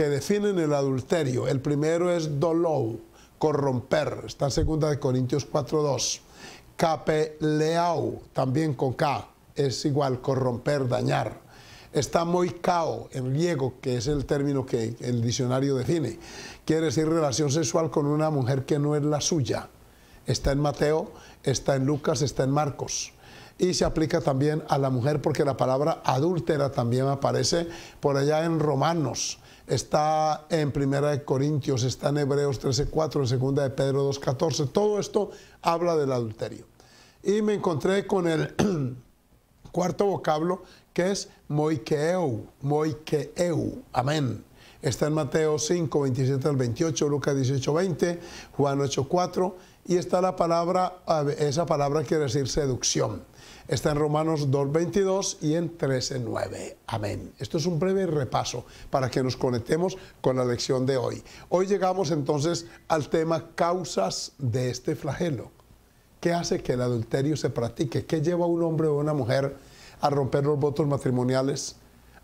que definen el adulterio. El primero es dolou, corromper, está en segunda de Corintios 4.2. Capeleau, también con K, es igual, corromper, dañar. Está moicao en griego, que es el término que el diccionario define. Quiere decir relación sexual con una mujer que no es la suya. Está en Mateo, está en Lucas, está en Marcos y se aplica también a la mujer porque la palabra adúltera también aparece por allá en Romanos está en Primera de Corintios, está en Hebreos 13.4, en Segunda de Pedro 2.14. Todo esto habla del adulterio. Y me encontré con el cuarto vocablo que es moikeu, moikeu, amén. Está en Mateo 5, 27 al 28, Lucas 18, 20, Juan 8, 4, y está la palabra, esa palabra quiere decir seducción. Está en Romanos 2.22 y en 13.9. Amén. Esto es un breve repaso para que nos conectemos con la lección de hoy. Hoy llegamos entonces al tema causas de este flagelo. ¿Qué hace que el adulterio se practique? ¿Qué lleva a un hombre o una mujer a romper los votos matrimoniales?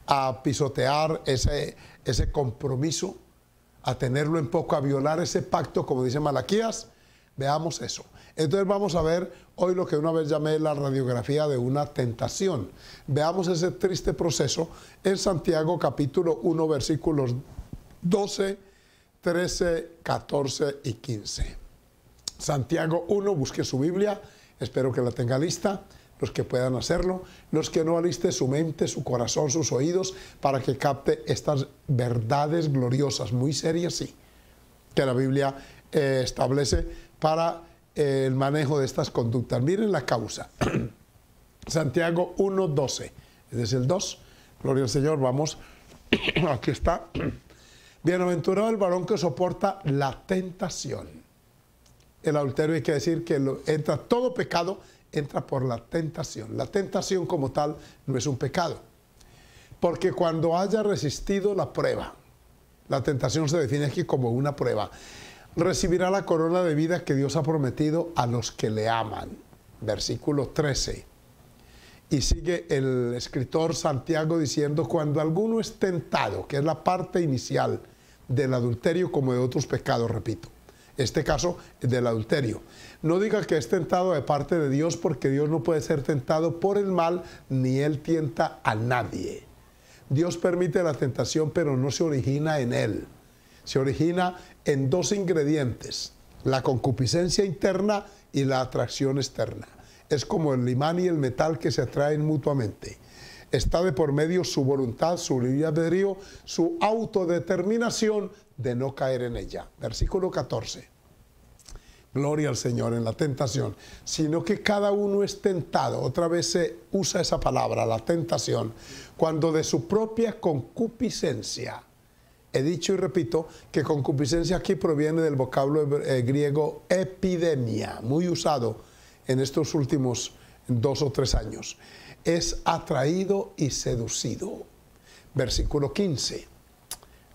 a pisotear ese, ese compromiso, a tenerlo en poco, a violar ese pacto, como dice Malaquías. Veamos eso. Entonces vamos a ver hoy lo que una vez llamé la radiografía de una tentación. Veamos ese triste proceso en Santiago capítulo 1 versículos 12, 13, 14 y 15. Santiago 1, busque su Biblia, espero que la tenga lista los que puedan hacerlo, los que no aliste su mente, su corazón, sus oídos, para que capte estas verdades gloriosas, muy serias, sí, que la Biblia eh, establece para el manejo de estas conductas. Miren la causa. Santiago 1.12. es el 2. Gloria al Señor, vamos. Aquí está. Bienaventurado el varón que soporta la tentación. El adulterio hay que decir que entra todo pecado, entra por la tentación. La tentación como tal no es un pecado. Porque cuando haya resistido la prueba, la tentación se define aquí como una prueba recibirá la corona de vida que Dios ha prometido a los que le aman. Versículo 13. Y sigue el escritor Santiago diciendo, cuando alguno es tentado, que es la parte inicial del adulterio como de otros pecados, repito, este caso del adulterio. No diga que es tentado de parte de Dios porque Dios no puede ser tentado por el mal ni él tienta a nadie. Dios permite la tentación pero no se origina en él se origina en dos ingredientes, la concupiscencia interna y la atracción externa. Es como el limán y el metal que se atraen mutuamente. Está de por medio su voluntad, su libre albedrío, su autodeterminación de no caer en ella. Versículo 14. Gloria al Señor en la tentación, sino que cada uno es tentado. Otra vez se usa esa palabra, la tentación, cuando de su propia concupiscencia He dicho y repito que concupiscencia aquí proviene del vocablo eh, griego epidemia, muy usado en estos últimos dos o tres años. Es atraído y seducido. Versículo 15.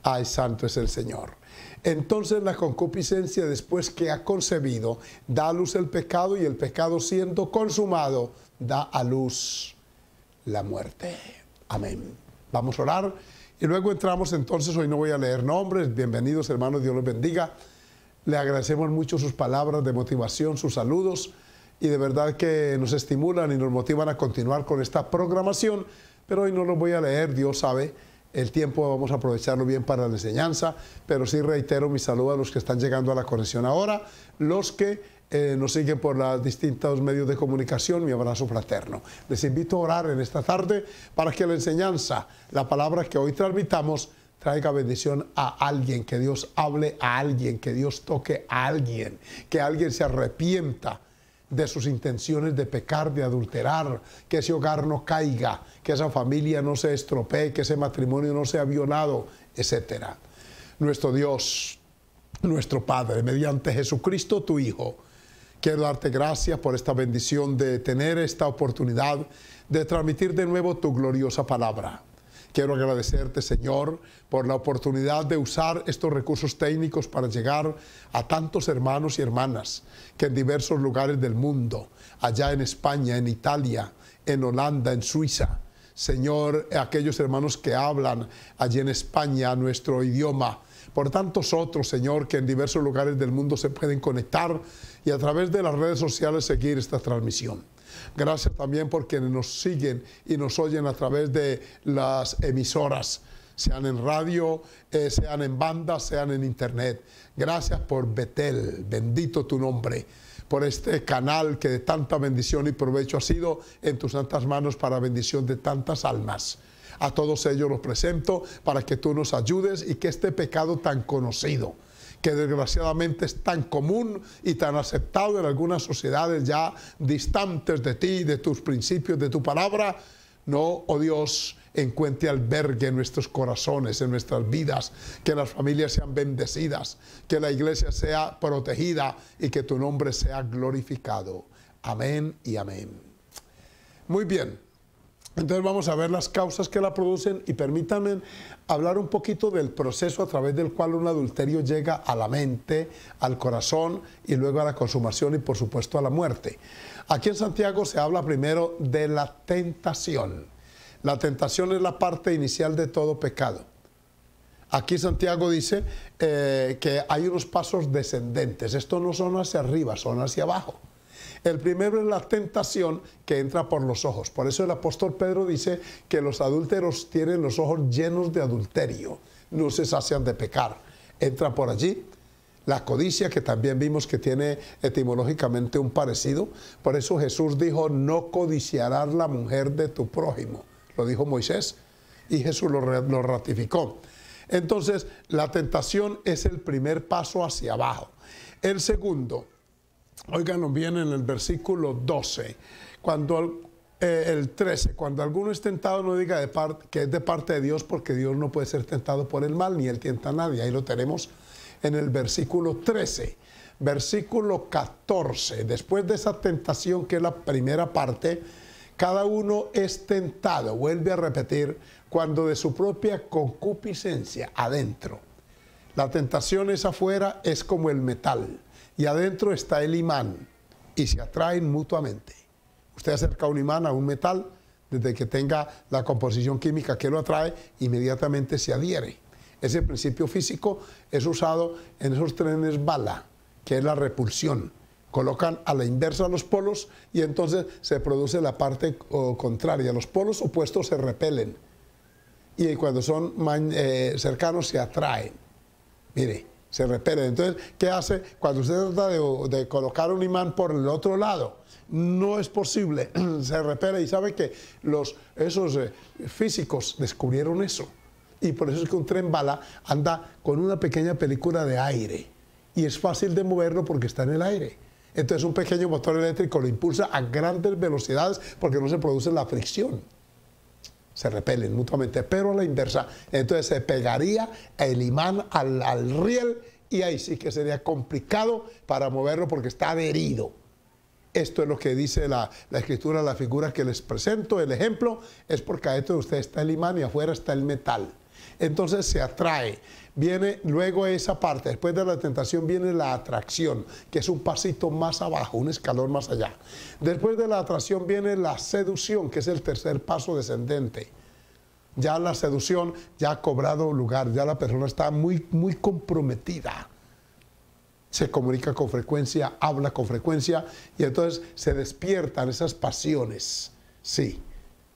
Ay, santo es el Señor. Entonces la concupiscencia, después que ha concebido, da a luz el pecado y el pecado siendo consumado, da a luz la muerte. Amén. Vamos a orar. Y luego entramos entonces, hoy no voy a leer nombres, bienvenidos hermanos, Dios los bendiga. Le agradecemos mucho sus palabras de motivación, sus saludos y de verdad que nos estimulan y nos motivan a continuar con esta programación, pero hoy no los voy a leer, Dios sabe. El tiempo vamos a aprovecharlo bien para la enseñanza, pero sí reitero mi saludo a los que están llegando a la conexión ahora, los que eh, nos sigue por los distintos medios de comunicación, mi abrazo fraterno. Les invito a orar en esta tarde para que la enseñanza, la palabra que hoy transmitamos, traiga bendición a alguien, que Dios hable a alguien, que Dios toque a alguien, que alguien se arrepienta de sus intenciones de pecar, de adulterar, que ese hogar no caiga, que esa familia no se estropee, que ese matrimonio no sea violado, etc. Nuestro Dios, nuestro Padre, mediante Jesucristo tu Hijo, Quiero darte gracias por esta bendición de tener esta oportunidad de transmitir de nuevo tu gloriosa palabra. Quiero agradecerte, Señor, por la oportunidad de usar estos recursos técnicos para llegar a tantos hermanos y hermanas que en diversos lugares del mundo, allá en España, en Italia, en Holanda, en Suiza, Señor, aquellos hermanos que hablan allí en España nuestro idioma, por tantos otros, Señor, que en diversos lugares del mundo se pueden conectar y a través de las redes sociales seguir esta transmisión. Gracias también por quienes nos siguen y nos oyen a través de las emisoras, sean en radio, eh, sean en banda, sean en internet. Gracias por Betel, bendito tu nombre por este canal que de tanta bendición y provecho ha sido en tus santas manos para bendición de tantas almas. A todos ellos los presento para que tú nos ayudes y que este pecado tan conocido, que desgraciadamente es tan común y tan aceptado en algunas sociedades ya distantes de ti, de tus principios, de tu palabra, no, oh Dios, encuentre albergue en nuestros corazones, en nuestras vidas, que las familias sean bendecidas, que la iglesia sea protegida y que tu nombre sea glorificado. Amén y amén. Muy bien. Entonces vamos a ver las causas que la producen y permítanme hablar un poquito del proceso a través del cual un adulterio llega a la mente, al corazón y luego a la consumación y por supuesto a la muerte. Aquí en Santiago se habla primero de la tentación. La tentación es la parte inicial de todo pecado. Aquí Santiago dice eh, que hay unos pasos descendentes. Estos no son hacia arriba, son hacia abajo. El primero es la tentación que entra por los ojos. Por eso el apóstol Pedro dice que los adúlteros tienen los ojos llenos de adulterio, no se sacian de pecar. Entra por allí la codicia, que también vimos que tiene etimológicamente un parecido. Por eso Jesús dijo, no codiciarás la mujer de tu prójimo. Lo dijo Moisés y Jesús lo, lo ratificó. Entonces, la tentación es el primer paso hacia abajo. El segundo Óiganos bien en el versículo 12. Cuando eh, el 13, cuando alguno es tentado, no diga de que es de parte de Dios, porque Dios no puede ser tentado por el mal, ni él tienta a nadie. Ahí lo tenemos en el versículo 13. Versículo 14. Después de esa tentación, que es la primera parte, cada uno es tentado, vuelve a repetir, cuando de su propia concupiscencia, adentro. La tentación es afuera, es como el metal y adentro está el imán y se atraen mutuamente. Usted acerca un imán a un metal, desde que tenga la composición química que lo atrae, inmediatamente se adhiere. Ese principio físico es usado en esos trenes bala, que es la repulsión. Colocan a la inversa los polos y entonces se produce la parte contraria. Los polos opuestos se repelen y cuando son eh, cercanos se atraen. Mire, se repere. Entonces, ¿qué hace? Cuando usted trata de, colocar un imán por el otro lado, no es posible, se repere Y sabe que los, esos eh, físicos descubrieron eso. Y por eso es que un tren bala anda con una pequeña película de aire. Y es fácil de moverlo porque está en el aire. Entonces un pequeño motor eléctrico lo impulsa a grandes velocidades porque no se produce la fricción se repelen mutuamente, pero a la inversa, entonces se pegaría el imán al, riel y ahí sí que sería complicado para moverlo porque está adherido. Esto es lo que dice la, la, escritura, la figura que les presento, el ejemplo, es porque adentro de usted está el imán y afuera está el metal. Entonces se atrae. Viene luego esa parte, después de la tentación viene la atracción, que es un pasito más abajo, un escalón más allá. Después de la atracción viene la seducción, que es el tercer paso descendente ya la seducción ya ha cobrado lugar, ya la persona está muy, muy comprometida. Se comunica con frecuencia, habla con frecuencia y entonces se despiertan esas pasiones. Sí,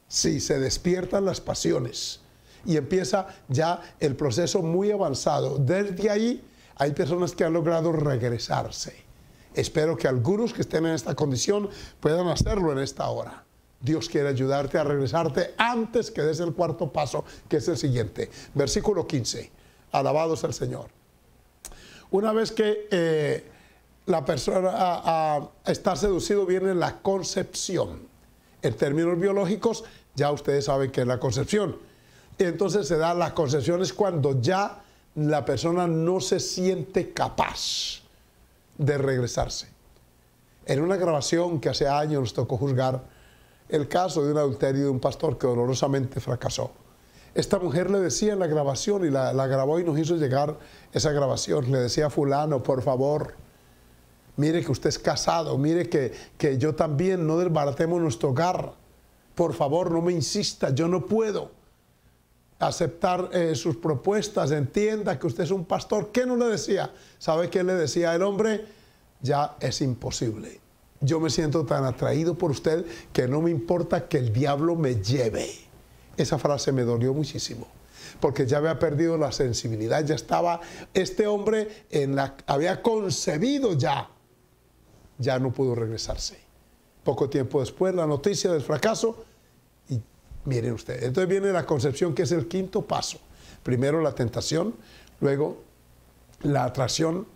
sí, se despiertan las pasiones y empieza ya el proceso muy avanzado. Desde ahí hay personas que han logrado regresarse. Espero que algunos que estén en esta condición puedan hacerlo en esta hora. Dios quiere ayudarte a regresarte antes que des el cuarto paso, que es el siguiente. Versículo 15. Alabados al Señor. Una vez que eh, la persona está seducido, viene la concepción. En términos biológicos, ya ustedes saben que es la concepción. Entonces se da concepción es cuando ya la persona no se siente capaz de regresarse. En una grabación que hace años nos tocó juzgar, el caso de un adulterio de un pastor que dolorosamente fracasó. Esta mujer le decía en la grabación, y la, grabó y nos hizo llegar esa grabación, le decía fulano, por favor, mire que usted es casado, mire que, yo también, no desbaratemos nuestro hogar, por favor, no me insista, yo no puedo aceptar eh, sus propuestas, entienda que usted es un pastor. ¿Qué no le decía? ¿Sabe qué le decía el hombre? Ya es imposible yo me siento tan atraído por usted que no me importa que el diablo me lleve. Esa frase me dolió muchísimo, porque ya había perdido la sensibilidad, ya estaba, este hombre en la, había concebido ya, ya no pudo regresarse. Poco tiempo después, la noticia del fracaso, y miren ustedes, entonces viene la concepción que es el quinto paso. Primero la tentación, luego la atracción,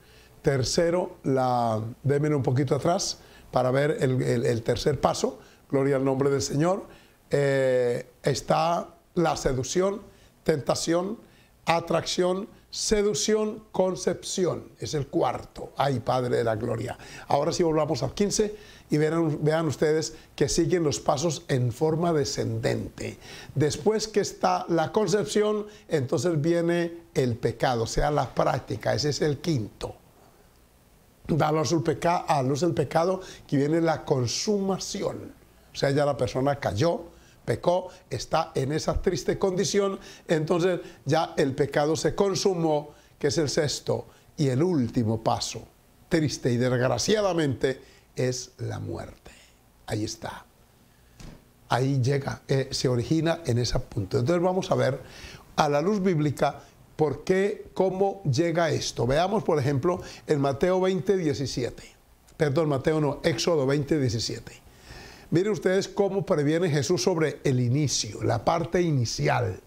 tercero la, démelo un poquito atrás, para ver el, tercer paso, gloria al nombre del Señor, eh, está la seducción, tentación, atracción, seducción, concepción. Es el cuarto. Ay, Padre de la Gloria. Ahora sí volvamos al 15 y vean ustedes que siguen los pasos en forma descendente. Después que está la concepción, entonces viene el pecado, o sea, la práctica. Ese es el quinto da a luz, el luz del pecado que viene la consumación. O sea, ya la persona cayó, pecó, está en esa triste condición, entonces ya el pecado se consumó, que es el sexto y el último paso. Triste y desgraciadamente es la muerte. Ahí está. Ahí llega, eh, se origina en ese punto. Entonces vamos a ver a la luz bíblica ¿Por qué? ¿Cómo llega esto? Veamos, por ejemplo, en Mateo 20, 17. Perdón, Mateo no, Éxodo 20, 17. Miren ustedes cómo previene Jesús sobre el inicio, la parte inicial.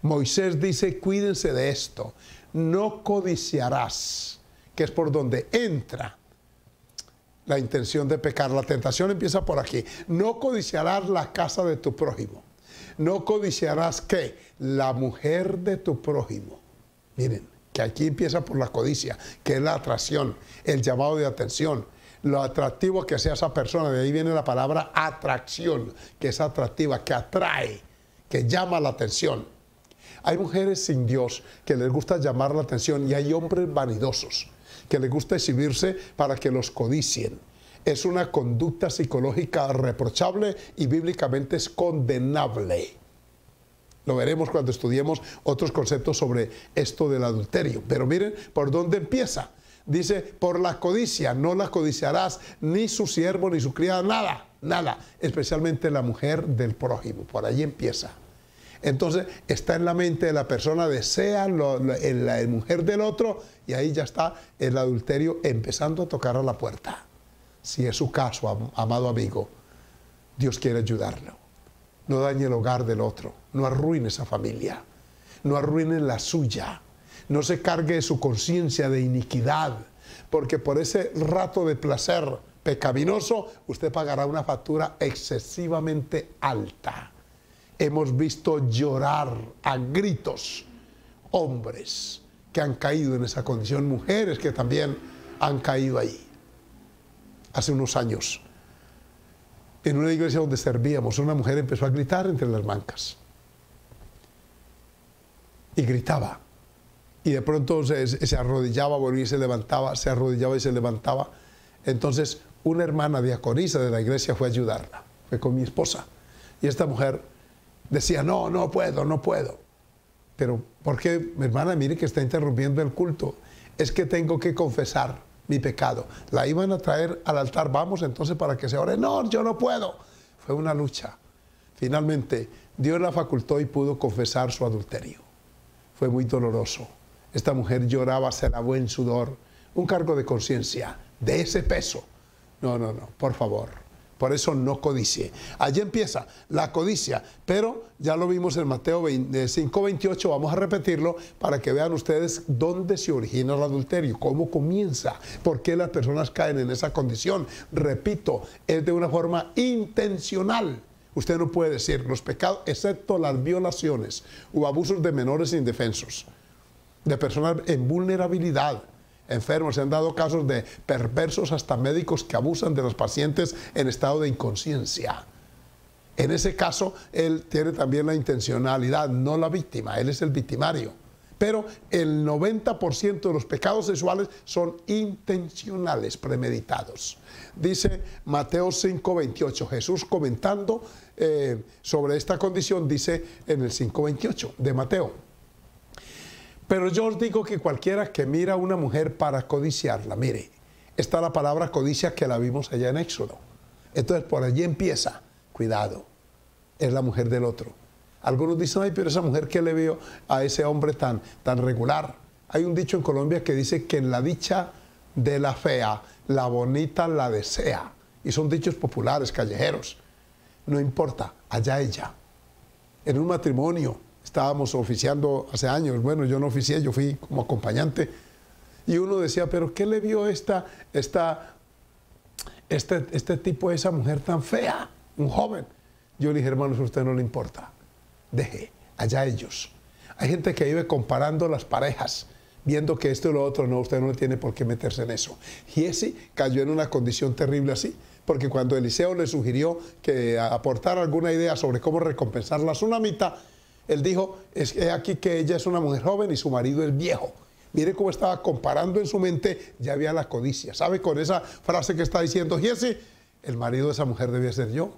Moisés dice, cuídense de esto, no codiciarás, que es por donde entra la intención de pecar. La tentación empieza por aquí. No codiciarás la casa de tu prójimo. No codiciarás qué? La mujer de tu prójimo. Miren, que aquí empieza por la codicia, que es la atracción, el llamado de atención, lo atractivo que sea esa persona. De ahí viene la palabra atracción, que es atractiva, que atrae, que llama la atención. Hay mujeres sin Dios que les gusta llamar la atención y hay hombres vanidosos que les gusta exhibirse para que los codicien. Es una conducta psicológica reprochable y bíblicamente es condenable. Lo veremos cuando estudiemos otros conceptos sobre esto del adulterio. Pero miren por dónde empieza. Dice, por la codicia, no la codiciarás ni su siervo ni su criada, nada, nada, especialmente la mujer del prójimo. Por ahí empieza. Entonces está en la mente de la persona, desea en la, mujer del otro y ahí ya está el adulterio empezando a tocar a la puerta. Si es su caso, amado amigo, Dios quiere ayudarlo. No dañe el hogar del otro, no arruine esa familia, no arruine la suya, no se cargue su conciencia de iniquidad, porque por ese rato de placer pecaminoso usted pagará una factura excesivamente alta. Hemos visto llorar a gritos hombres que han caído en esa condición, mujeres que también han caído ahí hace unos años en una iglesia donde servíamos, una mujer empezó a gritar entre las mancas. Y gritaba. Y de pronto se, arrodillaba, volvía y se levantaba, se arrodillaba y se levantaba. Entonces, una hermana diaconisa de la iglesia fue a ayudarla, fue con mi esposa. Y esta mujer decía, no, no puedo, no puedo. Pero, ¿por qué, Mi hermana, mire que está interrumpiendo el culto? Es que tengo que confesar mi pecado. La iban a traer al altar, vamos entonces para que se ore. No, yo no puedo. Fue una lucha. Finalmente, Dios la facultó y pudo confesar su adulterio. Fue muy doloroso. Esta mujer lloraba, se lavó en sudor. Un cargo de conciencia, de ese peso. No, no, no, por favor por eso no codicie. Allí empieza la codicia, pero ya lo vimos en Mateo 5.28, eh, vamos a repetirlo para que vean ustedes dónde se origina el adulterio, cómo comienza, por qué las personas caen en esa condición. Repito, es de una forma intencional. Usted no puede decir los pecados, excepto las violaciones o abusos de menores indefensos, de personas en vulnerabilidad, enfermos. Se han dado casos de perversos hasta médicos que abusan de los pacientes en estado de inconsciencia. En ese caso, él tiene también la intencionalidad, no la víctima, él es el victimario. Pero el 90% de los pecados sexuales son intencionales, premeditados. Dice Mateo 5:28, Jesús comentando eh, sobre esta condición, dice en el 5:28 de Mateo. Pero yo os digo que cualquiera que mira a una mujer para codiciarla, mire, está la palabra codicia que la vimos allá en Éxodo. Entonces por allí empieza, cuidado, es la mujer del otro. Algunos dicen, ay, pero esa mujer que le veo a ese hombre tan, tan regular. Hay un dicho en Colombia que dice que en la dicha de la fea, la bonita la desea. Y son dichos populares, callejeros. No importa, allá ella. En un matrimonio, estábamos oficiando hace años, bueno, yo no oficié, yo fui como acompañante, y uno decía, pero ¿qué le vio esta, esta, este, este tipo a esa mujer tan fea, un joven? Yo le dije, hermanos, a usted no le importa, deje, allá ellos. Hay gente que vive comparando las parejas, viendo que esto y lo otro, no, usted no le tiene por qué meterse en eso. Y ese cayó en una condición terrible así, porque cuando Eliseo le sugirió que aportara alguna idea sobre cómo recompensar la tsunamita, él dijo, es aquí que ella es una mujer joven y su marido es viejo. Mire cómo estaba comparando en su mente, ya había la codicia. ¿Sabe? Con esa frase que está diciendo Jesse, el marido de esa mujer debía ser yo.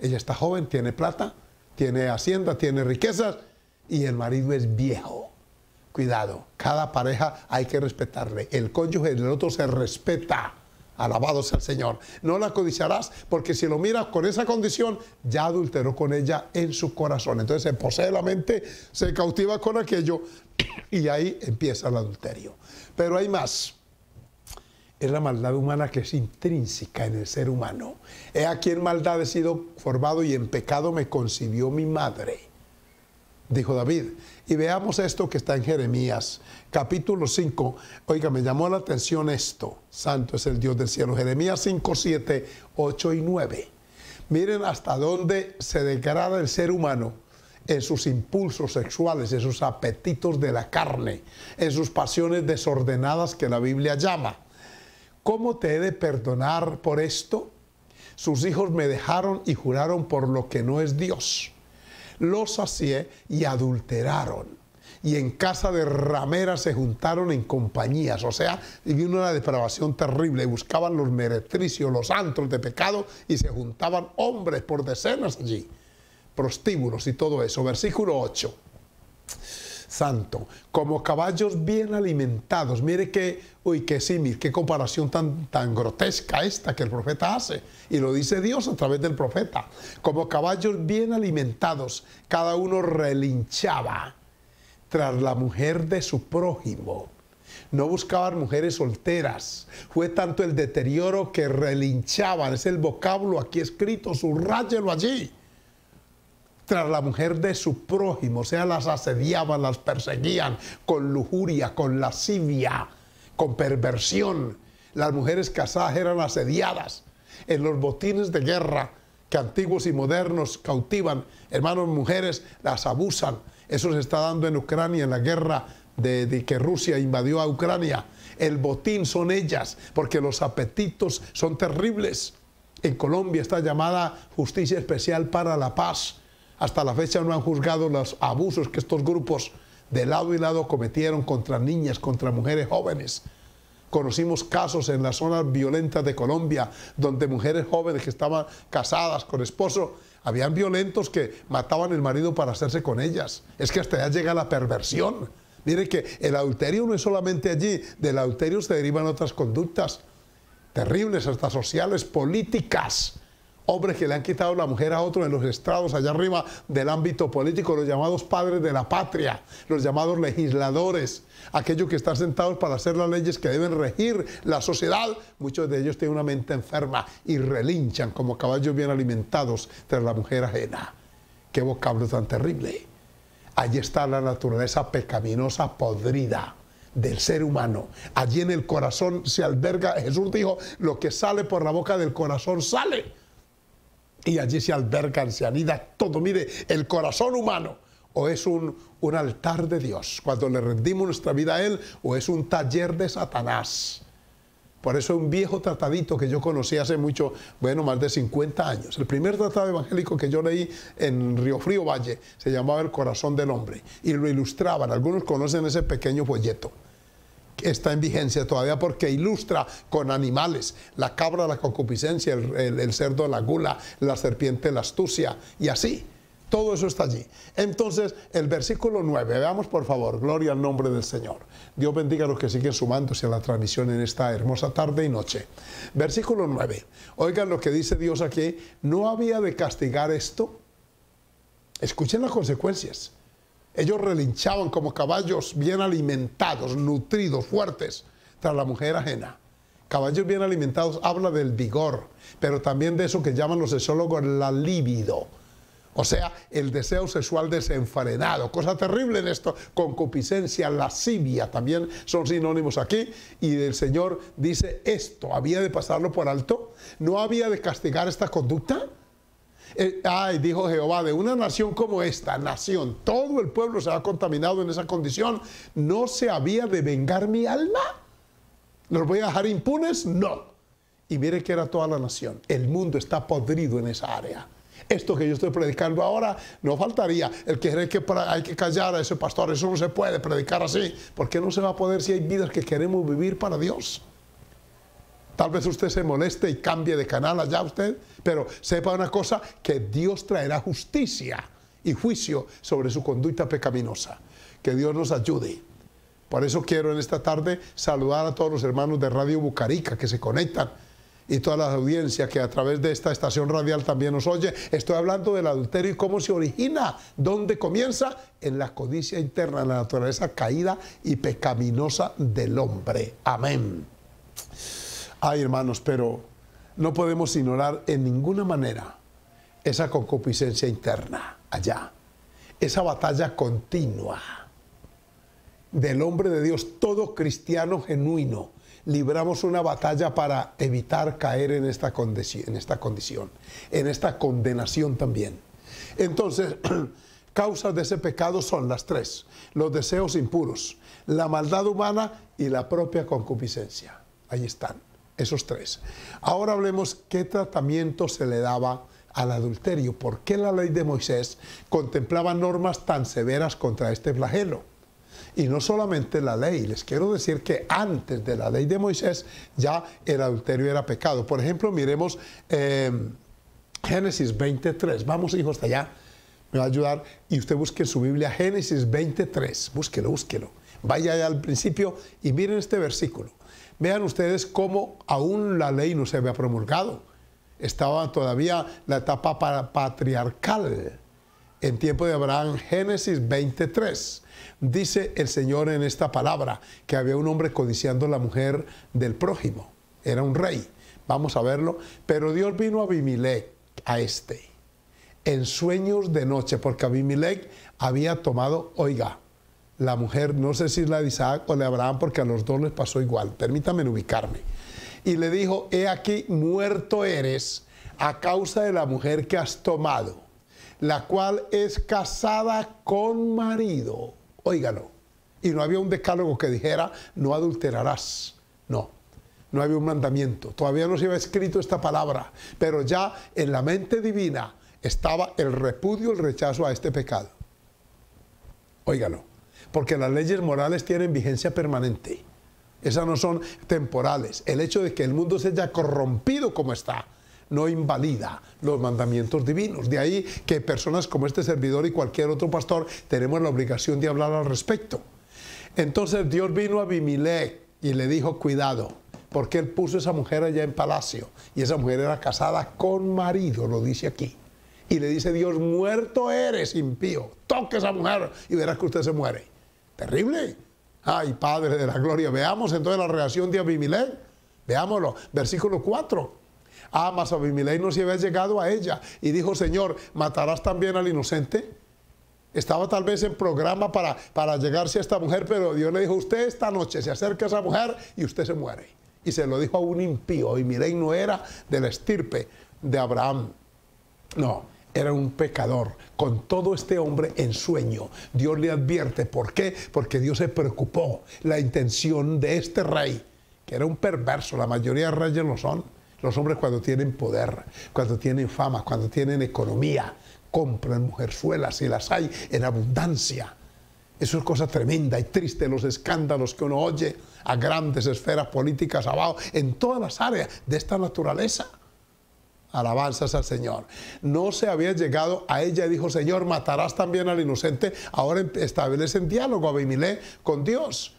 Ella está joven, tiene plata, tiene hacienda, tiene riquezas y el marido es viejo. Cuidado, cada pareja hay que respetarle. El cónyuge del otro se respeta. Alabado sea el Señor. No la codiciarás porque si lo miras con esa condición, ya adulteró con ella en su corazón. Entonces se posee la mente, se cautiva con aquello y ahí empieza el adulterio. Pero hay más. Es la maldad humana que es intrínseca en el ser humano. He aquí en maldad he sido formado y en pecado me concibió mi madre dijo David. Y veamos esto que está en Jeremías, capítulo 5. Oiga, me llamó la atención esto. Santo es el Dios del cielo. Jeremías 5, 7, 8 y 9. Miren hasta dónde se degrada el ser humano en sus impulsos sexuales, en sus apetitos de la carne, en sus pasiones desordenadas que la Biblia llama. ¿Cómo te he de perdonar por esto? Sus hijos me dejaron y juraron por lo que no es Dios. Los sacié y adulteraron y en casa de rameras se juntaron en compañías. O sea, vivió una depravación terrible. Buscaban los meretricios, los antros de pecado y se juntaban hombres por decenas allí. Prostíbulos y todo eso. Versículo 8. Santo, como caballos bien alimentados. Mire que, uy, que sí, qué comparación tan, tan grotesca esta que el profeta hace. Y lo dice Dios a través del profeta. Como caballos bien alimentados, cada uno relinchaba tras la mujer de su prójimo. No buscaban mujeres solteras. Fue tanto el deterioro que relinchaban. Es el vocablo aquí escrito, subrayelo allí. Tras la mujer de su prójimo, o sea, las asediaban, las perseguían con lujuria, con lascivia, con perversión. Las mujeres casadas eran asediadas. En los botines de guerra que antiguos y modernos cautivan, hermanos, mujeres las abusan, eso se está dando en Ucrania, en la guerra de, que Rusia invadió a Ucrania. El botín son ellas, porque los apetitos son terribles. En Colombia está llamada Justicia Especial para la Paz. Hasta la fecha no han juzgado los abusos que estos grupos de lado y lado cometieron contra niñas, contra mujeres jóvenes. Conocimos casos en las zonas violentas de Colombia, donde mujeres jóvenes que estaban casadas con esposo, habían violentos que mataban el marido para hacerse con ellas. Es que hasta allá llega la perversión. Mire que el adulterio no es solamente allí, del adulterio se derivan otras conductas terribles, hasta sociales, políticas hombres que le han quitado la mujer a otros en los estrados allá arriba del ámbito político, los llamados padres de la patria, los llamados legisladores, aquellos que están sentados para hacer las leyes que deben regir la sociedad, muchos de ellos tienen una mente enferma y relinchan como caballos bien alimentados tras la mujer ajena. Qué vocablo tan terrible. Allí está la naturaleza pecaminosa podrida del ser humano. Allí en el corazón se alberga, Jesús dijo, lo que sale por la boca del corazón sale y allí se albergan, se anida todo. Mire, el corazón humano o es un, altar de Dios cuando le rendimos nuestra vida a Él o es un taller de Satanás. Por eso un viejo tratadito que yo conocí hace mucho, bueno, más de 50 años. El primer tratado evangélico que yo leí en Río Frío Valle se llamaba El Corazón del Hombre y lo ilustraban. Algunos conocen ese pequeño folleto está en vigencia todavía porque ilustra con animales la cabra la concupiscencia, el, cerdo la gula, la serpiente la astucia y así. Todo eso está allí. Entonces, el versículo 9, veamos por favor, gloria al nombre del Señor. Dios bendiga a los que siguen sumándose a la transmisión en esta hermosa tarde y noche. Versículo 9, oigan lo que dice Dios aquí, no había de castigar esto. Escuchen las consecuencias. Ellos relinchaban como caballos bien alimentados, nutridos, fuertes, tras la mujer ajena. Caballos bien alimentados habla del vigor, pero también de eso que llaman los sexólogos la libido. O sea, el deseo sexual desenfrenado, cosa terrible en esto, concupiscencia, lascivia, también son sinónimos aquí. Y el Señor dice, esto había de pasarlo por alto, no había de castigar esta conducta. Eh, ay, dijo Jehová, de una nación como esta, nación, todo el pueblo se ha contaminado en esa condición, ¿no se había de vengar mi alma? ¿Los voy a dejar impunes? No. Y mire que era toda la nación. El mundo está podrido en esa área. Esto que yo estoy predicando ahora no faltaría. El que que hay que callar a ese pastor, eso no se puede predicar así. Porque no se va a poder si hay vidas que queremos vivir para Dios? Tal vez usted se moleste y cambie de canal allá usted, pero sepa una cosa, que Dios traerá justicia y juicio sobre su conducta pecaminosa. Que Dios nos ayude. Por eso quiero en esta tarde saludar a todos los hermanos de Radio Bucarica que se conectan y toda la audiencia que a través de esta estación radial también nos oye. Estoy hablando del adulterio y cómo se origina, dónde comienza, en la codicia interna, en la naturaleza caída y pecaminosa del hombre. Amén. Ay, hermanos, pero no podemos ignorar en ninguna manera esa concupiscencia interna allá, esa batalla continua del hombre de Dios, todo cristiano genuino, libramos una batalla para evitar caer en esta, en esta condición, en esta condenación también. Entonces, causas de ese pecado son las tres, los deseos impuros, la maldad humana y la propia concupiscencia. Ahí están esos tres. Ahora hablemos qué tratamiento se le daba al adulterio. ¿Por qué la ley de Moisés contemplaba normas tan severas contra este flagelo? Y no solamente la ley, les quiero decir que antes de la ley de Moisés ya el adulterio era pecado. Por ejemplo, miremos eh, Génesis 23. Vamos hijos hasta allá, me va a ayudar. Y usted busque en su Biblia Génesis 23, búsquelo, búsquelo. Vaya al principio y miren este versículo. Vean ustedes cómo aún la ley no se había promulgado. Estaba todavía la etapa patriarcal. En tiempo de Abraham, Génesis 23. Dice el Señor en esta palabra que había un hombre codiciando a la mujer del prójimo. Era un rey. Vamos a verlo. Pero Dios vino a Abimelech, a este, en sueños de noche, porque Abimelech había tomado, oiga, la mujer, no sé si la de Isaac o la de Abraham, porque a los dos les pasó igual, permítanme ubicarme. Y le dijo, he aquí, muerto eres a causa de la mujer que has tomado, la cual es casada con marido. Óigalo. Y no había un decálogo que dijera, no adulterarás. No, no había un mandamiento. Todavía no se había escrito esta palabra, pero ya en la mente divina estaba el repudio, el rechazo a este pecado. Óigalo porque las leyes morales tienen vigencia permanente. Esas no son temporales. El hecho de que el mundo se haya corrompido como está no invalida los mandamientos divinos. De ahí que personas como este servidor y cualquier otro pastor tenemos la obligación de hablar al respecto. Entonces Dios vino a Bimile y le dijo, cuidado, porque él puso a esa mujer allá en palacio y esa mujer era casada con marido, lo dice aquí. Y le dice Dios, muerto eres, impío, toque a esa mujer y verás que usted se muere. Terrible. Ay, Padre de la Gloria. Veamos entonces la reacción de Abimelech. Veámoslo. Versículo 4. Ah, mas Abimelech no se había llegado a ella y dijo, Señor, ¿matarás también al inocente? Estaba tal vez en programa para, para llegarse a esta mujer, pero Dios le dijo, usted esta noche se acerca a esa mujer y usted se muere. Y se lo dijo a un impío. Abimelech no era de la estirpe de Abraham. No era un pecador. Con todo este hombre en sueño, Dios le advierte. ¿Por qué? Porque Dios se preocupó la intención de este rey, que era un perverso, la mayoría de reyes lo son. Los hombres cuando tienen poder, cuando tienen fama, cuando tienen economía, compran mujerzuelas y las hay en abundancia. Eso es cosa tremenda y triste, los escándalos que uno oye a grandes esferas políticas abajo, en todas las áreas de esta naturaleza. Alabanzas al Señor. No se había llegado a ella dijo, Señor, matarás también al inocente. Ahora establece en diálogo Bimilé con Dios.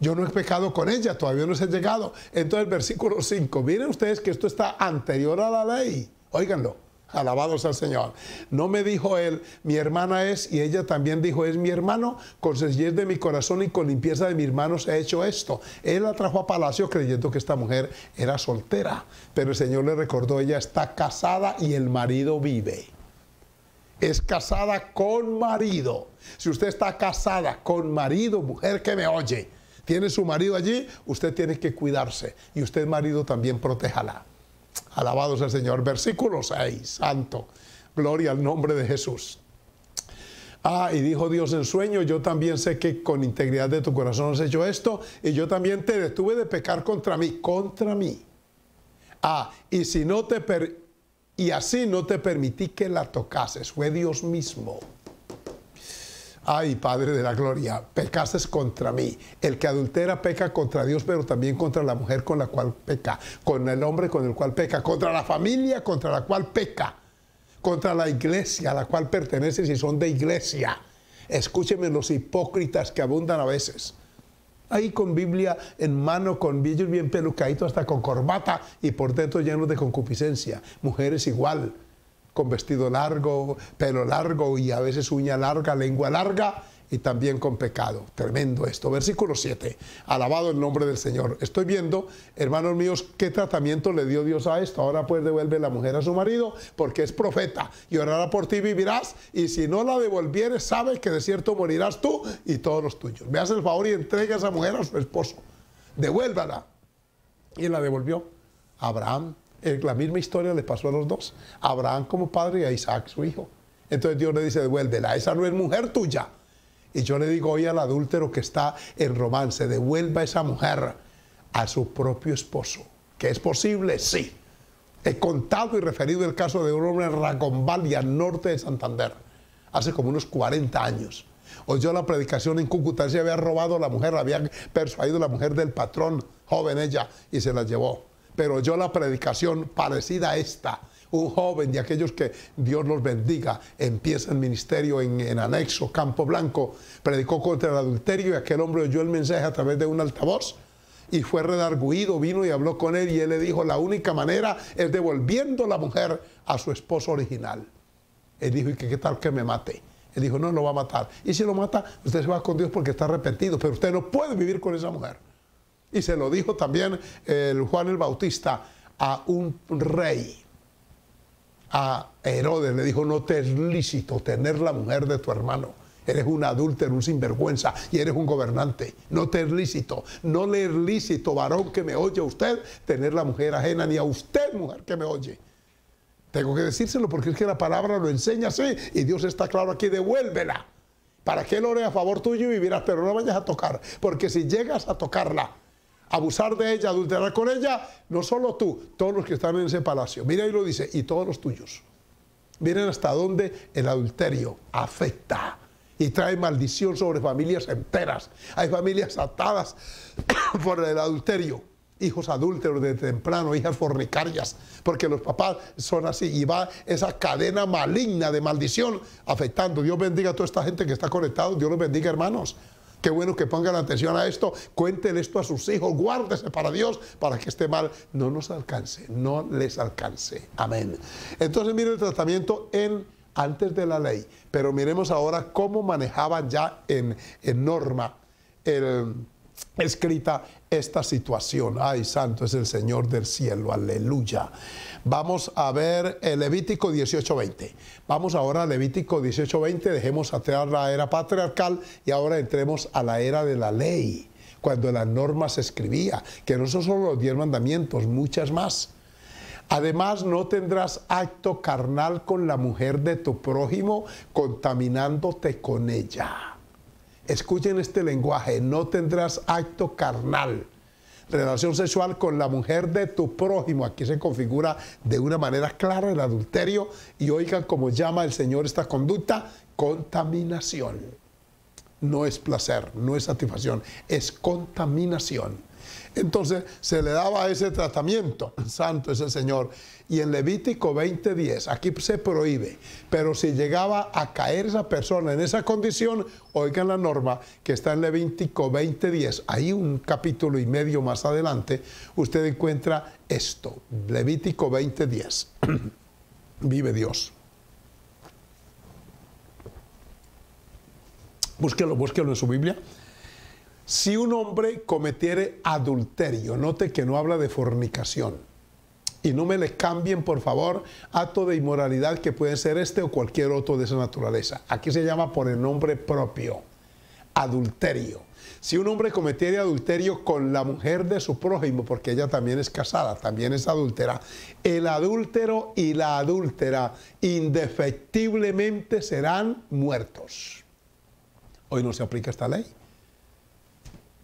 Yo no he pecado con ella, todavía no se ha llegado. Entonces, el versículo 5, miren ustedes que esto está anterior a la ley. Óiganlo. Alabados al Señor. No me dijo él, mi hermana es, y ella también dijo, es mi hermano, con sencillez de mi corazón y con limpieza de mis manos he hecho esto. Él la trajo a palacio creyendo que esta mujer era soltera, pero el Señor le recordó, ella está casada y el marido vive. Es casada con marido. Si usted está casada con marido, mujer que me oye, tiene su marido allí, usted tiene que cuidarse y usted marido también protéjala. Alabado sea el Señor. Versículo 6, santo. Gloria al nombre de Jesús. Ah, y dijo Dios en sueño, yo también sé que con integridad de tu corazón has hecho esto, y yo también te detuve de pecar contra mí, contra mí. Ah, y si no te y así no te permití que la tocases, fue Dios mismo ay Padre de la Gloria, pecases contra mí. El que adultera peca contra Dios, pero también contra la mujer con la cual peca, con el hombre con el cual peca, contra la familia contra la cual peca, contra la iglesia a la cual pertenece si son de iglesia. Escúcheme los hipócritas que abundan a veces. Ahí con Biblia en mano, con billos bien pelucaditos, hasta con corbata y por dentro llenos de concupiscencia. Mujeres igual con vestido largo, pelo largo y a veces uña larga, lengua larga y también con pecado. Tremendo esto. Versículo 7. Alabado el nombre del Señor. Estoy viendo, hermanos míos, qué tratamiento le dio Dios a esto. Ahora pues devuelve la mujer a su marido porque es profeta y orará por ti vivirás y si no la devolvieres sabes que de cierto morirás tú y todos los tuyos. Me hace el favor y entrega a esa mujer a su esposo. Devuélvala. Y la devolvió. Abraham eh, la misma historia le pasó a los dos, a Abraham como padre y a Isaac su hijo. Entonces Dios le dice, devuélvela, esa no es mujer tuya. Y yo le digo hoy al adúltero que está en romance, devuelva esa mujer a su propio esposo. ¿Que es posible? Sí. He contado y referido el caso de un hombre en Ragonvalia, norte de Santander, hace como unos 40 años. Oyó la predicación en Cúcuta, se había robado a la mujer, había persuadido a la mujer del patrón, joven ella, y se la llevó pero yo la predicación parecida a esta, un joven de aquellos que Dios los bendiga, empieza el ministerio en, anexo, Campo Blanco, predicó contra el adulterio y aquel hombre oyó el mensaje a través de un altavoz y fue redarguido, vino y habló con él y él le dijo, la única manera es devolviendo la mujer a su esposo original. Él dijo, ¿y qué, tal que me mate? Él dijo, no, lo va a matar. Y si lo mata, usted se va con Dios porque está arrepentido, pero usted no puede vivir con esa mujer. Y se lo dijo también el Juan el Bautista a un rey, a Herodes, le dijo, no te es lícito tener la mujer de tu hermano. Eres un adúltero, un sinvergüenza y eres un gobernante. No te es lícito. No le es lícito, varón que me oye a usted, tener la mujer ajena, ni a usted, mujer que me oye. Tengo que decírselo porque es que la palabra lo enseña así y Dios está claro aquí, devuélvela. Para que él ore a favor tuyo y vivirás, pero no vayas a tocar, porque si llegas a tocarla, abusar de ella, adulterar con ella, no solo tú, todos los que están en ese palacio. Mira y lo dice, y todos los tuyos. Miren hasta dónde el adulterio afecta y trae maldición sobre familias enteras. Hay familias atadas por el adulterio. Hijos adúlteros de temprano, hijas fornicarias, porque los papás son así y va esa cadena maligna de maldición afectando. Dios bendiga a toda esta gente que está conectada. Dios los bendiga, hermanos. Qué bueno que pongan atención a esto, cuenten esto a sus hijos, guárdese para Dios para que este mal no nos alcance, no les alcance. Amén. Entonces, mire el tratamiento en antes de la ley, pero miremos ahora cómo manejaban ya en, en norma el escrita esta situación. Ay, santo es el Señor del cielo, aleluya. Vamos a ver el Levítico 18:20. Vamos ahora a Levítico 18:20, dejemos atrás la era patriarcal y ahora entremos a la era de la ley, cuando la norma se escribía, que no son solo los diez mandamientos, muchas más. Además, no tendrás acto carnal con la mujer de tu prójimo, contaminándote con ella escuchen este lenguaje, no tendrás acto carnal, relación sexual con la mujer de tu prójimo. Aquí se configura de una manera clara el adulterio y oigan cómo llama el Señor esta conducta contaminación. No es placer, no es satisfacción, es contaminación. Entonces se le daba ese tratamiento, santo es el Señor. Y en Levítico 20:10, aquí se prohíbe, pero si llegaba a caer esa persona en esa condición, oigan la norma que está en Levítico 20:10, ahí un capítulo y medio más adelante, usted encuentra esto, Levítico 20:10, vive Dios. Búsquelo, búsquelo en su Biblia si un hombre cometiere adulterio, note que no habla de fornicación, y no me le cambien, por favor, acto de inmoralidad que puede ser este o cualquier otro de esa naturaleza. Aquí se llama por el nombre propio, adulterio. Si un hombre cometiere adulterio con la mujer de su prójimo, porque ella también es casada, también es adúltera, el adúltero y la adúltera indefectiblemente serán muertos. Hoy no se aplica esta ley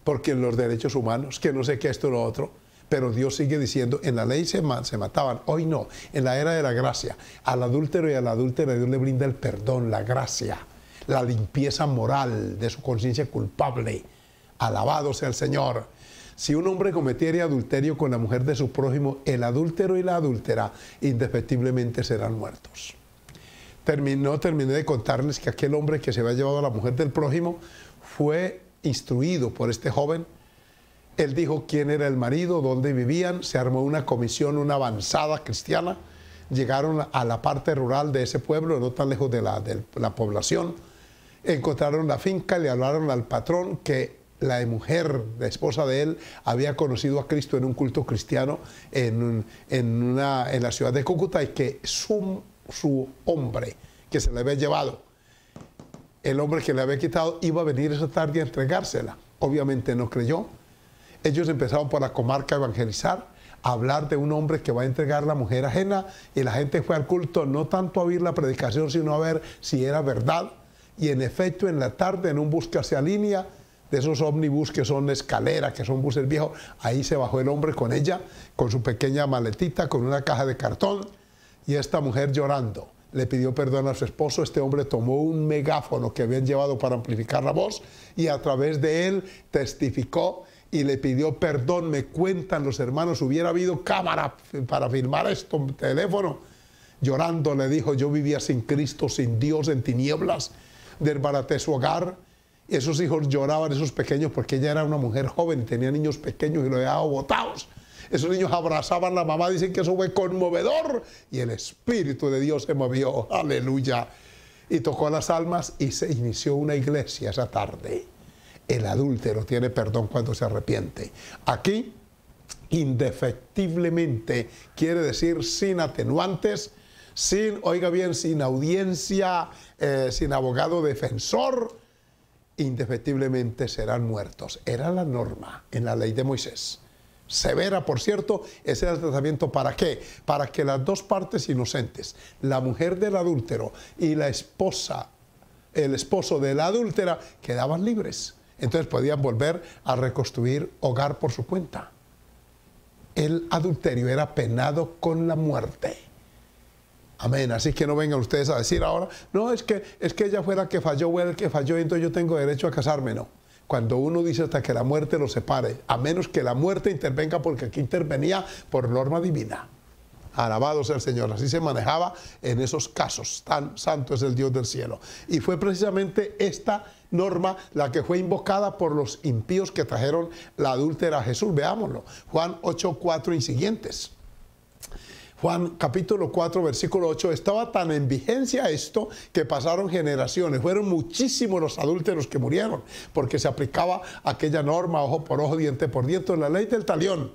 porque los derechos humanos, que no sé qué, esto, lo otro. Pero Dios sigue diciendo, en la ley se, mataban, hoy no, en la era de la gracia. Al adúltero y a la adúltera Dios le brinda el perdón, la gracia, la limpieza moral de su conciencia culpable. Alabado sea el Señor. Si un hombre cometiere adulterio con la mujer de su prójimo, el adúltero y la adúltera indefectiblemente serán muertos. Terminó, terminé de contarles que aquel hombre que se había llevado a la mujer del prójimo fue instruido por este joven, él dijo quién era el marido, dónde vivían, se armó una comisión, una avanzada cristiana, llegaron a la parte rural de ese pueblo, no tan lejos de la, población, encontraron la finca, le hablaron al patrón que la mujer, la esposa de él, había conocido a Cristo en un culto cristiano en, en, una, en la ciudad de Cúcuta y que su, su hombre que se le había llevado, el hombre que le había quitado iba a venir esa tarde a entregársela. Obviamente no creyó. Ellos empezaron por la comarca a evangelizar, a hablar de un hombre que va a entregar a la mujer ajena y la gente fue al culto no tanto a oír la predicación, sino a ver si era verdad. Y en efecto, en la tarde, en un bus que hacía línea, de esos ómnibus que son escaleras, que son buses viejos, ahí se bajó el hombre con ella, con su pequeña maletita, con una caja de cartón, y esta mujer llorando le pidió perdón a su esposo, este hombre tomó un megáfono que habían llevado para amplificar la voz y a través de él testificó y le pidió perdón, me cuentan los hermanos, hubiera habido cámara para filmar esto, teléfono. Llorando le dijo, yo vivía sin Cristo, sin Dios, en tinieblas, desbaraté su hogar. esos hijos lloraban, esos pequeños, porque ella era una mujer joven, y tenía niños pequeños y lo había botados. Esos niños abrazaban a la mamá, dicen que eso fue conmovedor y el Espíritu de Dios se movió, aleluya. Y tocó las almas y se inició una iglesia esa tarde. El adúltero tiene perdón cuando se arrepiente. Aquí, indefectiblemente, quiere decir sin atenuantes, sin, oiga bien, sin audiencia, eh, sin abogado defensor, indefectiblemente serán muertos. Era la norma en la ley de Moisés severa, por cierto, ese era el tratamiento. ¿Para qué? Para que las dos partes inocentes, la mujer del adúltero y la esposa, el esposo de la adúltera, quedaban libres. Entonces podían volver a reconstruir hogar por su cuenta. El adulterio era penado con la muerte. Amén. Así que no vengan ustedes a decir ahora, no, es que, es que ella fuera que falló, o el que falló, entonces yo tengo derecho a casarme. No cuando uno dice hasta que la muerte lo separe, a menos que la muerte intervenga porque aquí intervenía por norma divina. Alabado sea el Señor, así se manejaba en esos casos, tan santo es el Dios del cielo. Y fue precisamente esta norma la que fue invocada por los impíos que trajeron la adúltera a Jesús, veámoslo, Juan 8, 4 y siguientes. Juan capítulo 4, versículo 8, estaba tan en vigencia esto que pasaron generaciones. Fueron muchísimos los adúlteros que murieron porque se aplicaba aquella norma ojo por ojo, diente por diente, la ley del talión.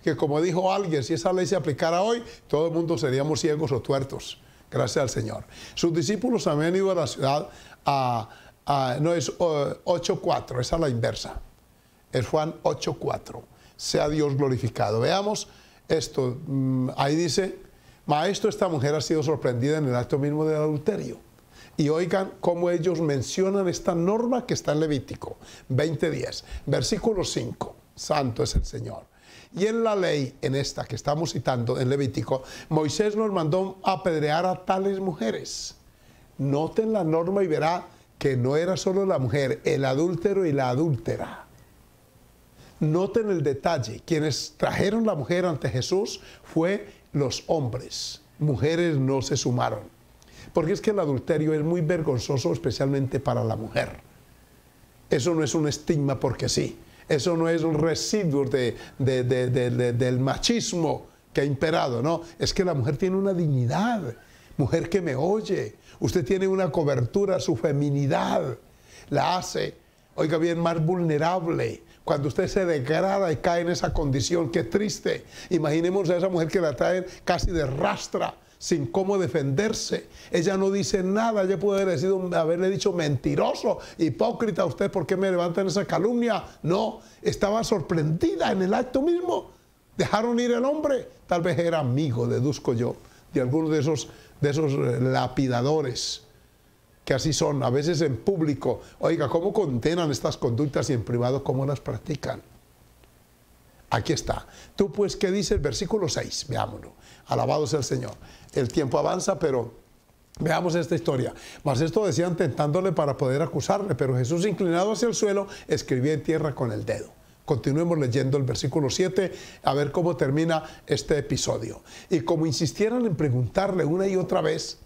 Que como dijo alguien, si esa ley se aplicara hoy, todo el mundo seríamos ciegos o tuertos. Gracias al Señor. Sus discípulos han venido a la ciudad a, no es 8.4, esa es la inversa. Es Juan 8.4. Sea Dios glorificado. Veamos esto, mm, ahí dice, maestro, esta mujer ha sido sorprendida en el acto mismo del adulterio. Y oigan cómo ellos mencionan esta norma que está en Levítico 20.10, versículo 5, santo es el Señor. Y en la ley, en esta que estamos citando, en Levítico, Moisés nos mandó apedrear a tales mujeres. Noten la norma y verá que no era solo la mujer, el adúltero y la adúltera. Noten el detalle, quienes trajeron la mujer ante Jesús fue los hombres, mujeres no se sumaron, porque es que el adulterio es muy vergonzoso especialmente para la mujer. Eso no es un estigma porque sí, eso no es un residuo del machismo que ha imperado, no, es que la mujer tiene una dignidad, mujer que me oye, usted tiene una cobertura, su feminidad la hace, oiga bien, más vulnerable, cuando usted se degrada y cae en esa condición, qué triste. Imaginemos a esa mujer que la traen casi de rastra, sin cómo defenderse. Ella no dice nada, ella puede haber sido, haberle dicho mentiroso, hipócrita, usted, ¿por qué me levantan esa calumnia? No, estaba sorprendida en el acto mismo. Dejaron ir el hombre, tal vez era amigo, deduzco yo, de alguno de esos, de esos eh, lapidadores que así son, a veces en público. Oiga, ¿cómo condenan estas conductas y en privado cómo las practican? Aquí está. Tú pues, ¿qué dice el versículo 6? Veámoslo. Alabado sea el Señor. El tiempo avanza, pero Veamos esta historia. más esto decían tentándole para poder acusarle, pero Jesús inclinado hacia el suelo escribía en tierra con el dedo. Continuemos leyendo el versículo 7 a ver cómo termina este episodio. Y como insistieran en preguntarle una y otra vez,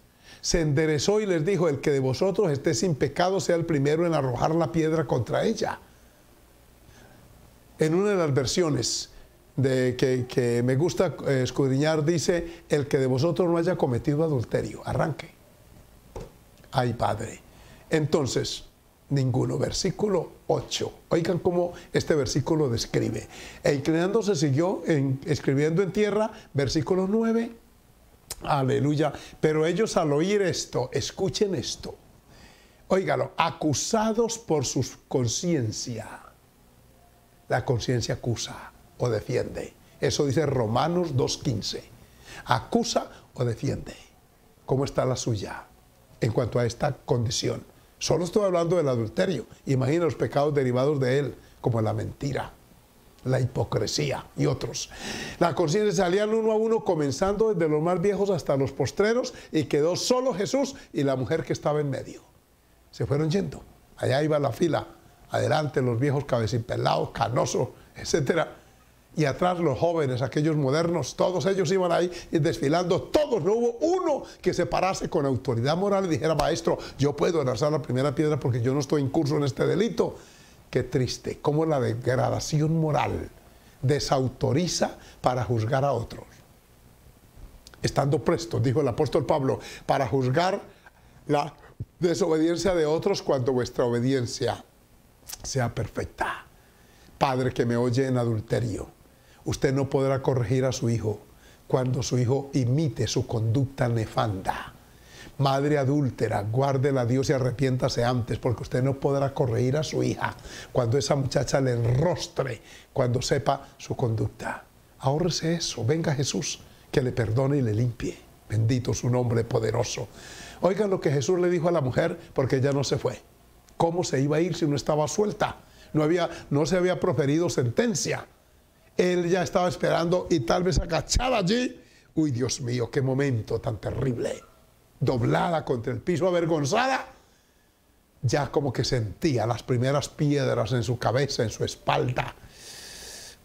se enderezó y les dijo, el que de vosotros esté sin pecado sea el primero en arrojar la piedra contra ella. En una de las versiones de que, me gusta eh, escudriñar dice, el que de vosotros no haya cometido adulterio, arranque. Ay, Padre. Entonces, ninguno. Versículo 8. Oigan cómo este versículo describe. E inclinándose siguió en, escribiendo en tierra, versículo 9 Aleluya. Pero ellos al oír esto, escuchen esto. Óigalo, acusados por su conciencia. La conciencia acusa o defiende. Eso dice Romanos 2.15. Acusa o defiende. ¿Cómo está la suya en cuanto a esta condición? Solo estoy hablando del adulterio. Imagina los pecados derivados de él, como la mentira, la hipocresía y otros. La conciencia salían uno a uno, comenzando desde los más viejos hasta los postreros, y quedó solo Jesús y la mujer que estaba en medio. Se fueron yendo. Allá iba la fila, adelante los viejos cabecipelados, canosos, etc. Y atrás los jóvenes, aquellos modernos, todos ellos iban ahí desfilando, todos, no hubo uno que se parase con autoridad moral y dijera, maestro, yo puedo lanzar la primera piedra porque yo no estoy incurso en este delito. Qué triste, cómo la degradación moral desautoriza para juzgar a otros. Estando presto, dijo el apóstol Pablo, para juzgar la desobediencia de otros cuando vuestra obediencia sea perfecta. Padre que me oye en adulterio, usted no podrá corregir a su hijo cuando su hijo imite su conducta nefanda. Madre adúltera, guárdela a Dios y arrepiéntase antes, porque usted no podrá corregir a su hija cuando esa muchacha le enrostre, cuando sepa su conducta. Ahórrese eso, venga Jesús, que le perdone y le limpie. Bendito su nombre poderoso. Oigan lo que Jesús le dijo a la mujer, porque ella no se fue. ¿Cómo se iba a ir si no estaba suelta? No, había, no se había proferido sentencia. Él ya estaba esperando y tal vez agachada allí. Uy, Dios mío, qué momento tan terrible doblada contra el piso, avergonzada, ya como que sentía las primeras piedras en su cabeza, en su espalda,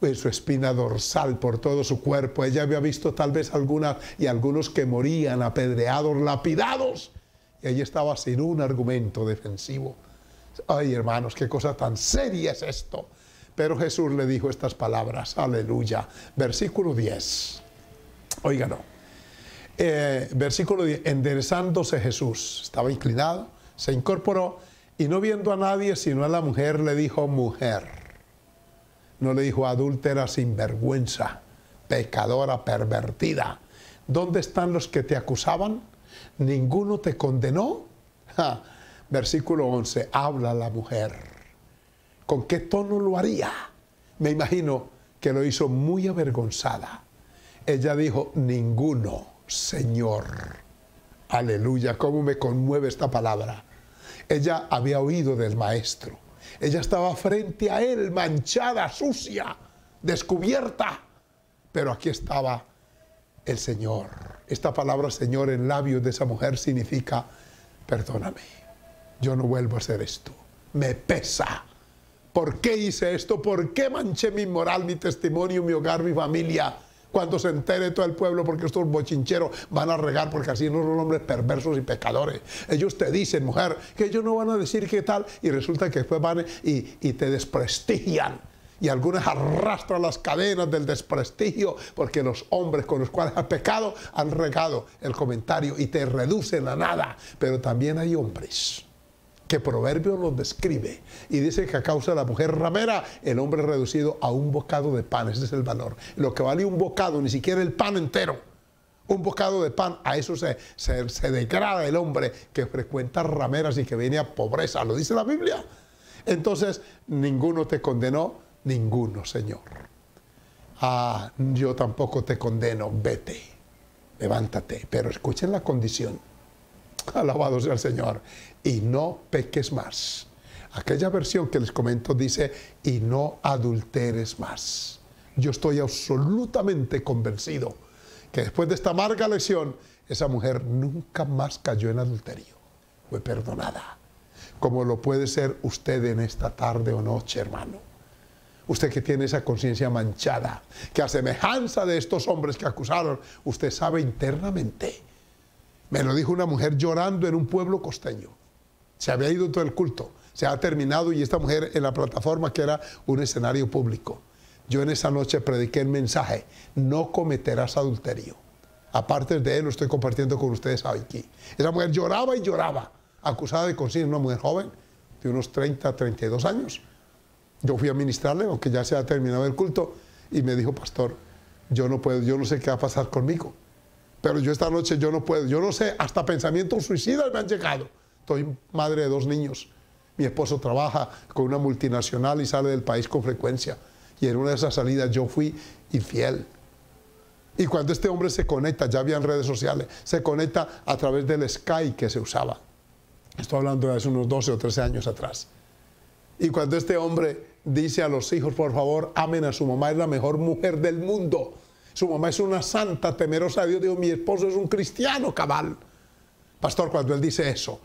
en su espina dorsal, por todo su cuerpo. Ella había visto tal vez algunas y algunos que morían apedreados, lapidados. Y ahí estaba sin un argumento defensivo. Ay, hermanos, qué cosa tan seria es esto. Pero Jesús le dijo estas palabras, aleluya. Versículo 10. Óiganlo. Eh, versículo 10, enderezándose Jesús, estaba inclinado, se incorporó y no viendo a nadie sino a la mujer le dijo mujer. No le dijo adúltera, sin vergüenza, pecadora, pervertida. ¿Dónde están los que te acusaban? ¿Ninguno te condenó? Versículo 11, habla la mujer. ¿Con qué tono lo haría? Me imagino que lo hizo muy avergonzada. Ella dijo, ninguno. Señor. Aleluya, cómo me conmueve esta palabra. Ella había oído del maestro. Ella estaba frente a él, manchada, sucia, descubierta. Pero aquí estaba el Señor. Esta palabra Señor en labios de esa mujer significa, perdóname, yo no vuelvo a hacer esto. Me pesa. ¿Por qué hice esto? ¿Por qué manché mi moral, mi testimonio, mi hogar, mi familia? cuando se entere todo el pueblo, porque estos bochincheros van a regar, porque así no son hombres perversos y pecadores. Ellos te dicen, mujer, que ellos no van a decir qué tal, y resulta que después van y, te desprestigian y algunas arrastran las cadenas del desprestigio porque los hombres con los cuales has pecado han regado el comentario y te reducen a nada. Pero también hay hombres que Proverbios lo describe. Y dice que a causa de la mujer ramera, el hombre es reducido a un bocado de pan. Ese es el valor. Lo que vale un bocado, ni siquiera el pan entero. Un bocado de pan, a eso se, se, degrada el hombre que frecuenta rameras y que viene a pobreza. Lo dice la Biblia. Entonces, ninguno te condenó, ninguno, Señor. Ah, yo tampoco te condeno, vete, levántate. Pero escuchen la condición. Alabado sea el Señor y no peques más. Aquella versión que les comento dice, y no adulteres más. Yo estoy absolutamente convencido que después de esta amarga lesión, esa mujer nunca más cayó en adulterio. Fue perdonada, como lo puede ser usted en esta tarde o noche, hermano. Usted que tiene esa conciencia manchada, que a semejanza de estos hombres que acusaron, usted sabe internamente. Me lo dijo una mujer llorando en un pueblo costeño se había ido todo el culto, se ha terminado y esta mujer en la plataforma que era un escenario público. Yo en esa noche prediqué el mensaje, no cometerás adulterio. Aparte de él, lo estoy compartiendo con ustedes aquí. Esa mujer lloraba y lloraba, acusada de conciencia, una mujer joven, de unos 30, 32 años. Yo fui a ministrarle, aunque ya se ha terminado el culto, y me dijo, pastor, yo no puedo, yo no sé qué va a pasar conmigo. Pero yo esta noche yo no puedo, yo no sé, hasta pensamientos suicidas me han llegado. Soy madre de dos niños. Mi esposo trabaja con una multinacional y sale del país con frecuencia. Y en una de esas salidas yo fui infiel. Y cuando este hombre se conecta, ya había en redes sociales, se conecta a través del skype que se usaba. Estoy hablando de hace unos 12 o 13 años atrás. Y cuando este hombre dice a los hijos, por favor, amen a su mamá, es la mejor mujer del mundo. Su mamá es una santa, temerosa de Dios. Digo, mi esposo es un cristiano cabal. Pastor, cuando él dice eso,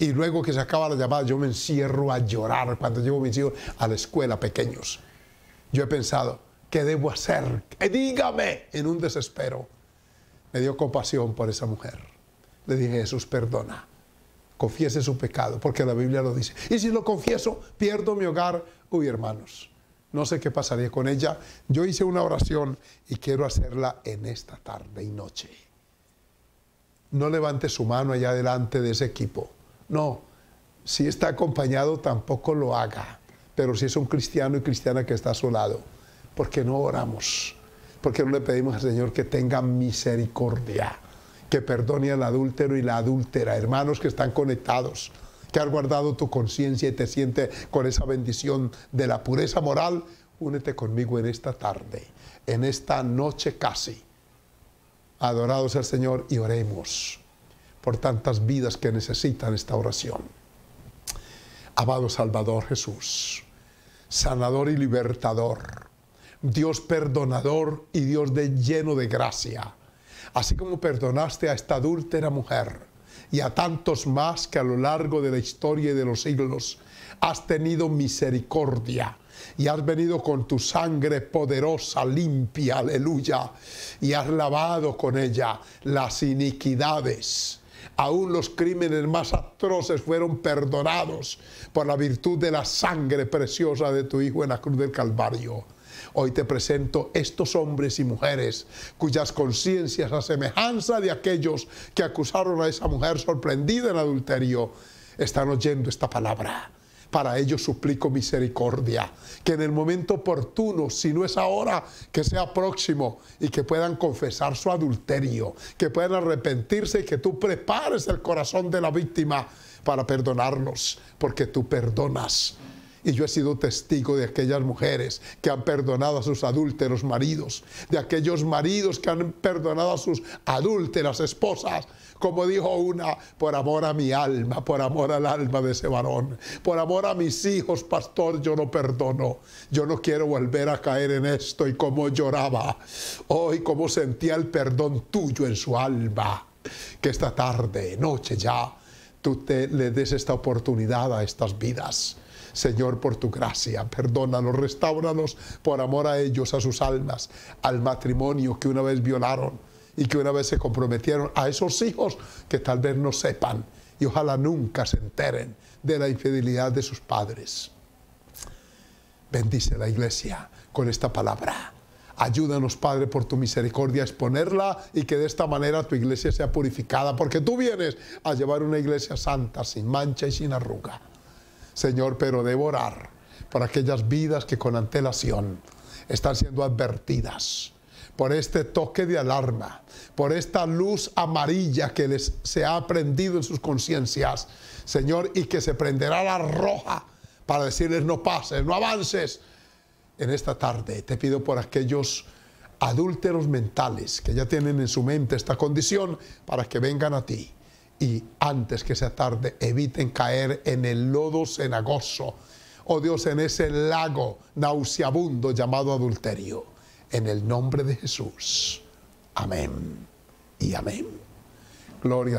y luego que se acaba la llamada yo me encierro a llorar cuando llevo a mis hijos a la escuela pequeños. Yo he pensado, ¿qué debo hacer? dígame! En un desespero. Me dio compasión por esa mujer. Le dije, Jesús, perdona. Confiese su pecado, porque la Biblia lo dice. Y si lo confieso, pierdo mi hogar. Uy, hermanos, no sé qué pasaría con ella. Yo hice una oración y quiero hacerla en esta tarde y noche. No levante su mano allá delante de ese equipo no, si está acompañado tampoco lo haga, pero si es un cristiano y cristiana que está a su lado, porque no oramos, porque no le pedimos al Señor que tenga misericordia, que perdone al adúltero y la adúltera, hermanos que están conectados, que has guardado tu conciencia y te siente con esa bendición de la pureza moral, únete conmigo en esta tarde, en esta noche casi. Adorados al Señor y oremos por tantas vidas que necesitan esta oración. Amado Salvador Jesús, sanador y libertador, Dios perdonador y Dios de lleno de gracia, así como perdonaste a esta adúltera mujer y a tantos más que a lo largo de la historia y de los siglos has tenido misericordia y has venido con tu sangre poderosa, limpia, aleluya, y has lavado con ella las iniquidades Aún los crímenes más atroces fueron perdonados por la virtud de la sangre preciosa de tu Hijo en la cruz del Calvario. Hoy te presento estos hombres y mujeres cuyas conciencias a semejanza de aquellos que acusaron a esa mujer sorprendida en adulterio están oyendo esta palabra para ellos suplico misericordia. Que en el momento oportuno, si no es ahora, que sea próximo y que puedan confesar su adulterio, que puedan arrepentirse y que tú prepares el corazón de la víctima para perdonarnos, porque tú perdonas. Y yo he sido testigo de aquellas mujeres que han perdonado a sus adúlteros maridos, de aquellos maridos que han perdonado a sus adúlteras esposas, como dijo una, por amor a mi alma, por amor al alma de ese varón, por amor a mis hijos, pastor, yo no perdono, yo no quiero volver a caer en esto y como lloraba, hoy oh, cómo sentía el perdón tuyo en su alma, que esta tarde, noche ya, tú te, le des esta oportunidad a estas vidas. Señor, por tu gracia. Perdónalos, restáuralos por amor a ellos, a sus almas, al matrimonio que una vez violaron, y que una vez se comprometieron a esos hijos que tal vez no sepan y ojalá nunca se enteren de la infidelidad de sus padres. Bendice la iglesia con esta palabra. Ayúdanos, Padre, por tu misericordia a exponerla y que de esta manera tu iglesia sea purificada, porque tú vienes a llevar una iglesia santa, sin mancha y sin arruga. Señor, pero devorar orar por aquellas vidas que con antelación están siendo advertidas por este toque de alarma por esta luz amarilla que les, se ha prendido en sus conciencias, Señor, y que se prenderá la roja para decirles no pases, no avances. En esta tarde te pido por aquellos adúlteros mentales que ya tienen en su mente esta condición para que vengan a ti y antes que sea tarde eviten caer en el lodo cenagoso, oh Dios, en ese lago nauseabundo llamado adulterio. En el nombre de Jesús. Amén y amén. Gloria